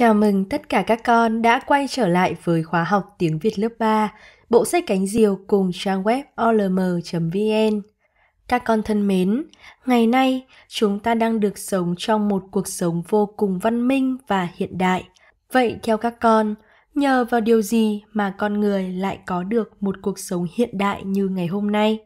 Chào mừng tất cả các con đã quay trở lại với khóa học tiếng Việt lớp 3, bộ sách cánh diều cùng trang web olm.vn. Các con thân mến, ngày nay chúng ta đang được sống trong một cuộc sống vô cùng văn minh và hiện đại. Vậy theo các con, nhờ vào điều gì mà con người lại có được một cuộc sống hiện đại như ngày hôm nay?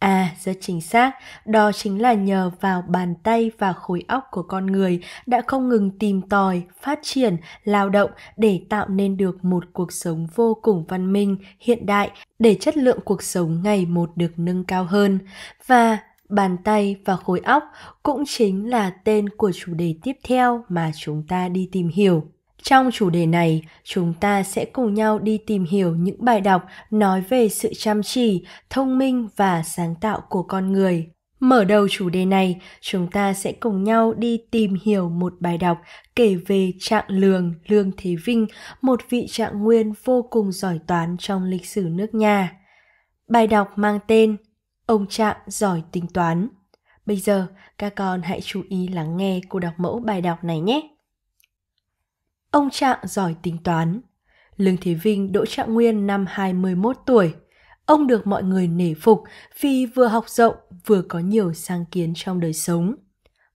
À, rất chính xác, đó chính là nhờ vào bàn tay và khối óc của con người đã không ngừng tìm tòi, phát triển, lao động để tạo nên được một cuộc sống vô cùng văn minh, hiện đại, để chất lượng cuộc sống ngày một được nâng cao hơn. Và bàn tay và khối óc cũng chính là tên của chủ đề tiếp theo mà chúng ta đi tìm hiểu. Trong chủ đề này, chúng ta sẽ cùng nhau đi tìm hiểu những bài đọc nói về sự chăm chỉ, thông minh và sáng tạo của con người. Mở đầu chủ đề này, chúng ta sẽ cùng nhau đi tìm hiểu một bài đọc kể về Trạng Lường Lương Thế Vinh, một vị trạng nguyên vô cùng giỏi toán trong lịch sử nước nhà. Bài đọc mang tên Ông Trạng giỏi tính toán. Bây giờ, các con hãy chú ý lắng nghe cô đọc mẫu bài đọc này nhé. Ông Trạng giỏi tính toán. Lương Thế Vinh đỗ trạng nguyên năm 21 tuổi. Ông được mọi người nể phục vì vừa học rộng vừa có nhiều sáng kiến trong đời sống.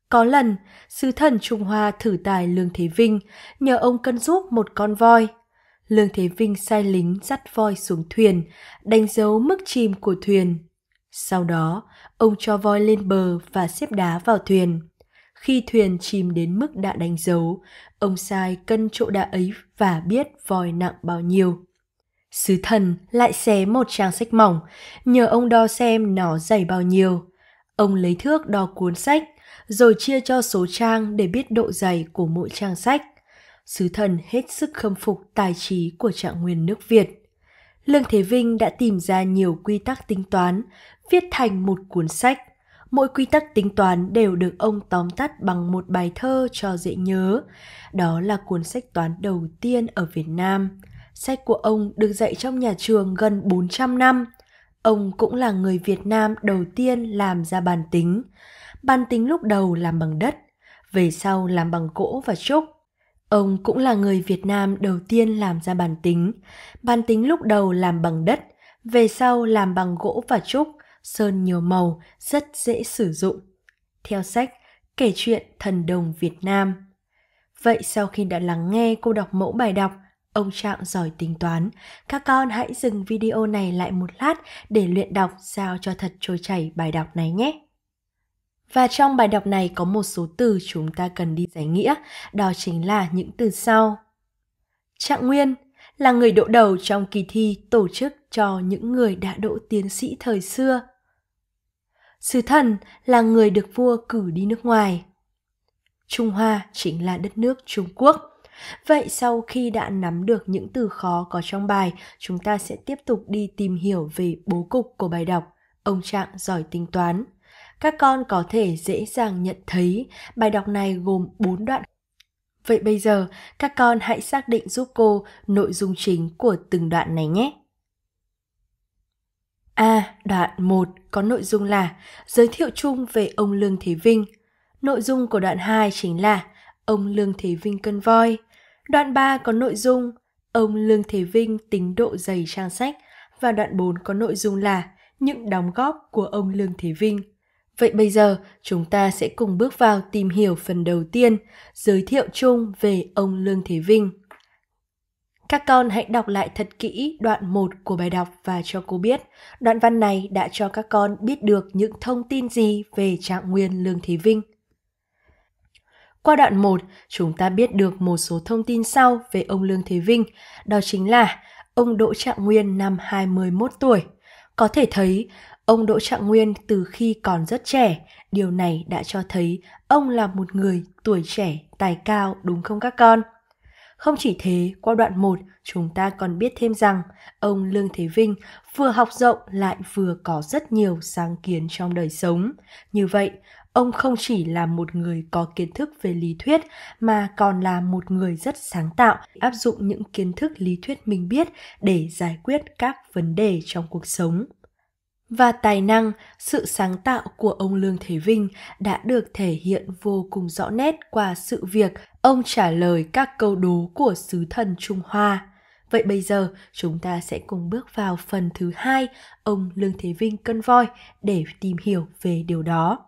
Có lần, sứ thần Trung Hoa thử tài Lương Thế Vinh nhờ ông cân giúp một con voi. Lương Thế Vinh sai lính dắt voi xuống thuyền, đánh dấu mức chìm của thuyền. Sau đó, ông cho voi lên bờ và xếp đá vào thuyền khi thuyền chìm đến mức đã đánh dấu, ông sai cân chỗ đá ấy và biết vòi nặng bao nhiêu. Sứ thần lại xé một trang sách mỏng, nhờ ông đo xem nó dày bao nhiêu. Ông lấy thước đo cuốn sách, rồi chia cho số trang để biết độ dày của mỗi trang sách. Sứ thần hết sức khâm phục tài trí của trạng nguyên nước Việt. Lương Thế Vinh đã tìm ra nhiều quy tắc tính toán, viết thành một cuốn sách – mỗi quy tắc tính toán đều được ông tóm tắt bằng một bài thơ cho dễ nhớ. Đó là cuốn sách toán đầu tiên ở Việt Nam. Sách của ông được dạy trong nhà trường gần 400 năm. Ông cũng là người Việt Nam đầu tiên làm ra bàn tính. Bàn tính lúc đầu làm bằng đất, về sau làm bằng gỗ và trúc. Ông cũng là người Việt Nam đầu tiên làm ra bàn tính. Bàn tính lúc đầu làm bằng đất, về sau làm bằng gỗ và trúc – sơn nhiều màu rất dễ sử dụng. Theo sách Kể chuyện Thần đồng Việt Nam. Vậy sau khi đã lắng nghe cô đọc mẫu bài đọc, ông Trạng giỏi tính toán, các con hãy dừng video này lại một lát để luyện đọc sao cho thật trôi chảy bài đọc này nhé. Và trong bài đọc này có một số từ chúng ta cần đi giải nghĩa, đó chính là những từ sau. Trạng Nguyên là người đỗ đầu trong kỳ thi tổ chức cho những người đã đỗ tiến sĩ thời xưa sứ thần là người được vua cử đi nước ngoài. Trung Hoa chính là đất nước Trung Quốc. Vậy sau khi đã nắm được những từ khó có trong bài, chúng ta sẽ tiếp tục đi tìm hiểu về bố cục của bài đọc. Ông Trạng giỏi tính toán. Các con có thể dễ dàng nhận thấy bài đọc này gồm 4 đoạn. Vậy bây giờ, các con hãy xác định giúp cô nội dung chính của từng đoạn này nhé. A. Đoạn 1 có nội dung là giới thiệu chung về ông Lương Thế Vinh. Nội dung của đoạn 2 chính là ông Lương Thế Vinh cân voi. Đoạn 3 có nội dung ông Lương Thế Vinh tính độ dày trang sách và đoạn 4 có nội dung là những đóng góp của ông Lương Thế Vinh. Vậy bây giờ chúng ta sẽ cùng bước vào tìm hiểu phần đầu tiên, giới thiệu chung về ông Lương Thế Vinh. Các con hãy đọc lại thật kỹ đoạn 1 của bài đọc và cho cô biết đoạn văn này đã cho các con biết được những thông tin gì về trạng nguyên Lương Thế Vinh. Qua đoạn 1, chúng ta biết được một số thông tin sau về ông Lương Thế Vinh, đó chính là ông Đỗ Trạng Nguyên năm 21 tuổi. Có thể thấy, ông Đỗ Trạng Nguyên từ khi còn rất trẻ, điều này đã cho thấy ông là một người tuổi trẻ, tài cao đúng không các con? Không chỉ thế, qua đoạn 1, chúng ta còn biết thêm rằng ông Lương Thế Vinh vừa học rộng lại vừa có rất nhiều sáng kiến trong đời sống. Như vậy, ông không chỉ là một người có kiến thức về lý thuyết mà còn là một người rất sáng tạo, áp dụng những kiến thức lý thuyết mình biết để giải quyết các vấn đề trong cuộc sống và tài năng, sự sáng tạo của ông Lương Thế Vinh đã được thể hiện vô cùng rõ nét qua sự việc ông trả lời các câu đố của sứ thần Trung Hoa. Vậy bây giờ chúng ta sẽ cùng bước vào phần thứ hai, ông Lương Thế Vinh cân voi để tìm hiểu về điều đó.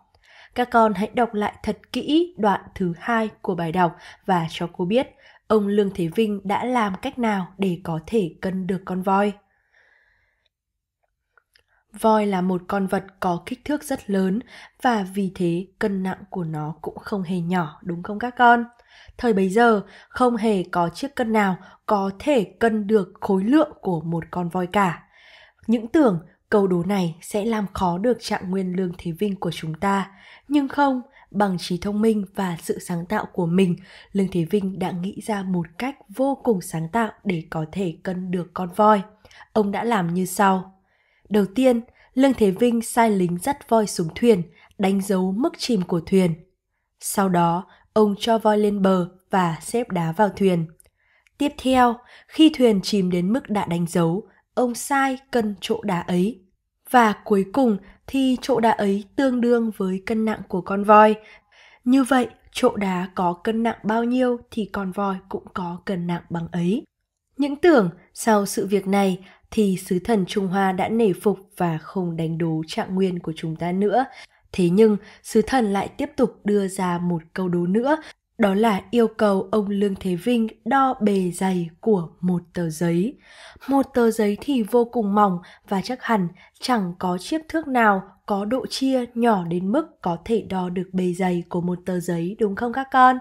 Các con hãy đọc lại thật kỹ đoạn thứ hai của bài đọc và cho cô biết ông Lương Thế Vinh đã làm cách nào để có thể cân được con voi. Voi là một con vật có kích thước rất lớn và vì thế cân nặng của nó cũng không hề nhỏ đúng không các con? Thời bấy giờ không hề có chiếc cân nào có thể cân được khối lượng của một con voi cả. Những tưởng câu đố này sẽ làm khó được trạng nguyên lương thế vinh của chúng ta, nhưng không, bằng trí thông minh và sự sáng tạo của mình, Lương Thế Vinh đã nghĩ ra một cách vô cùng sáng tạo để có thể cân được con voi. Ông đã làm như sau. Đầu tiên, Lương Thế Vinh sai lính dắt voi xuống thuyền, đánh dấu mức chìm của thuyền. Sau đó, ông cho voi lên bờ và xếp đá vào thuyền. Tiếp theo, khi thuyền chìm đến mức đã đánh dấu, ông sai cân chỗ đá ấy. Và cuối cùng thì chỗ đá ấy tương đương với cân nặng của con voi. Như vậy, chỗ đá có cân nặng bao nhiêu thì con voi cũng có cân nặng bằng ấy. Những tưởng sau sự việc này, thì sứ thần Trung Hoa đã nể phục và không đánh đố trạng nguyên của chúng ta nữa. Thế nhưng, sứ thần lại tiếp tục đưa ra một câu đố nữa đó là yêu cầu ông Lương Thế Vinh đo bề dày của một tờ giấy. Một tờ giấy thì vô cùng mỏng và chắc hẳn chẳng có chiếc thước nào có độ chia nhỏ đến mức có thể đo được bề dày của một tờ giấy đúng không các con?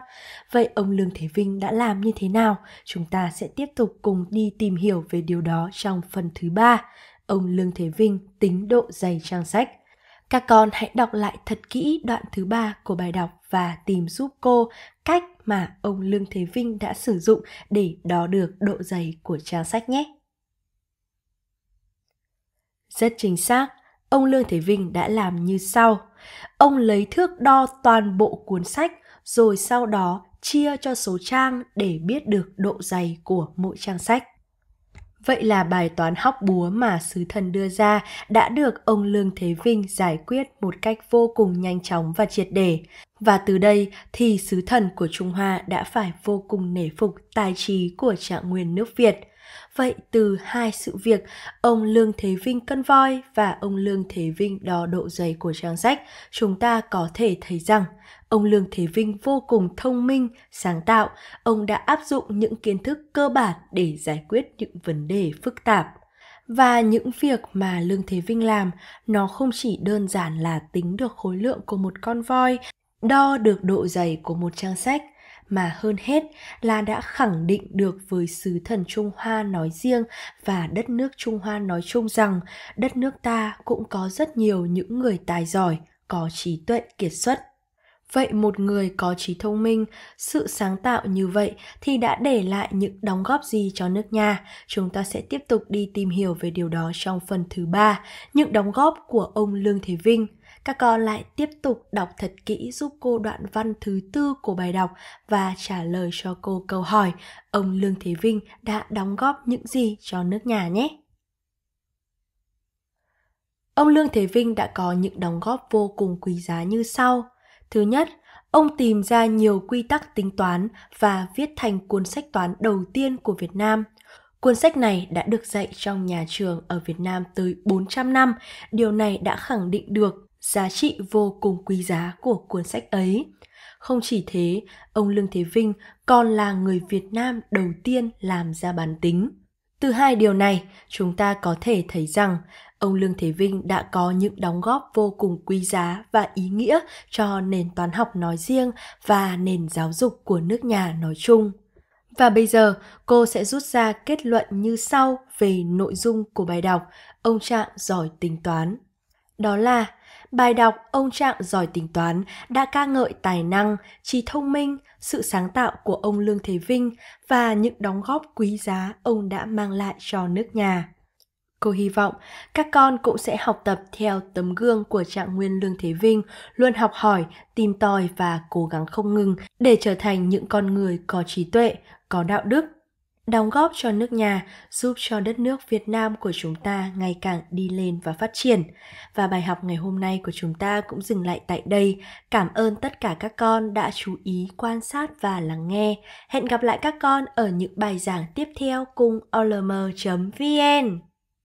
Vậy ông Lương Thế Vinh đã làm như thế nào? Chúng ta sẽ tiếp tục cùng đi tìm hiểu về điều đó trong phần thứ ba. Ông Lương Thế Vinh tính độ dày trang sách. Các con hãy đọc lại thật kỹ đoạn thứ ba của bài đọc và tìm giúp cô cách mà ông Lương Thế Vinh đã sử dụng để đo được độ dày của trang sách nhé. Rất chính xác, ông Lương Thế Vinh đã làm như sau. Ông lấy thước đo toàn bộ cuốn sách rồi sau đó chia cho số trang để biết được độ dày của mỗi trang sách. Vậy là bài toán hóc búa mà sứ thần đưa ra đã được ông Lương Thế Vinh giải quyết một cách vô cùng nhanh chóng và triệt để. Và từ đây thì sứ thần của Trung Hoa đã phải vô cùng nể phục tài trí của trạng nguyên nước Việt. Vậy từ hai sự việc ông Lương Thế Vinh cân voi và ông Lương Thế Vinh đo độ dày của trang sách, chúng ta có thể thấy rằng Ông Lương Thế Vinh vô cùng thông minh, sáng tạo, ông đã áp dụng những kiến thức cơ bản để giải quyết những vấn đề phức tạp. Và những việc mà Lương Thế Vinh làm, nó không chỉ đơn giản là tính được khối lượng của một con voi, đo được độ dày của một trang sách, mà hơn hết là đã khẳng định được với sứ thần Trung Hoa nói riêng và đất nước Trung Hoa nói chung rằng đất nước ta cũng có rất nhiều những người tài giỏi, có trí tuệ kiệt xuất vậy một người có trí thông minh sự sáng tạo như vậy thì đã để lại những đóng góp gì cho nước nhà chúng ta sẽ tiếp tục đi tìm hiểu về điều đó trong phần thứ ba những đóng góp của ông lương thế vinh các con lại tiếp tục đọc thật kỹ giúp cô đoạn văn thứ tư của bài đọc và trả lời cho cô câu hỏi ông lương thế vinh đã đóng góp những gì cho nước nhà nhé ông lương thế vinh đã có những đóng góp vô cùng quý giá như sau Thứ nhất, ông tìm ra nhiều quy tắc tính toán và viết thành cuốn sách toán đầu tiên của Việt Nam. Cuốn sách này đã được dạy trong nhà trường ở Việt Nam tới 400 năm. Điều này đã khẳng định được giá trị vô cùng quý giá của cuốn sách ấy. Không chỉ thế, ông Lương Thế Vinh còn là người Việt Nam đầu tiên làm ra bán tính. Từ hai điều này, chúng ta có thể thấy rằng ông Lương Thế Vinh đã có những đóng góp vô cùng quý giá và ý nghĩa cho nền toán học nói riêng và nền giáo dục của nước nhà nói chung. Và bây giờ, cô sẽ rút ra kết luận như sau về nội dung của bài đọc Ông trạng giỏi tính toán. Đó là Bài đọc Ông Trạng giỏi tính toán đã ca ngợi tài năng, trí thông minh, sự sáng tạo của ông Lương Thế Vinh và những đóng góp quý giá ông đã mang lại cho nước nhà. Cô hy vọng các con cũng sẽ học tập theo tấm gương của trạng nguyên Lương Thế Vinh, luôn học hỏi, tìm tòi và cố gắng không ngừng để trở thành những con người có trí tuệ, có đạo đức, đóng góp cho nước nhà, giúp cho đất nước Việt Nam của chúng ta ngày càng đi lên và phát triển. Và bài học ngày hôm nay của chúng ta cũng dừng lại tại đây. Cảm ơn tất cả các con đã chú ý quan sát và lắng nghe. Hẹn gặp lại các con ở những bài giảng tiếp theo cùng olm.vn.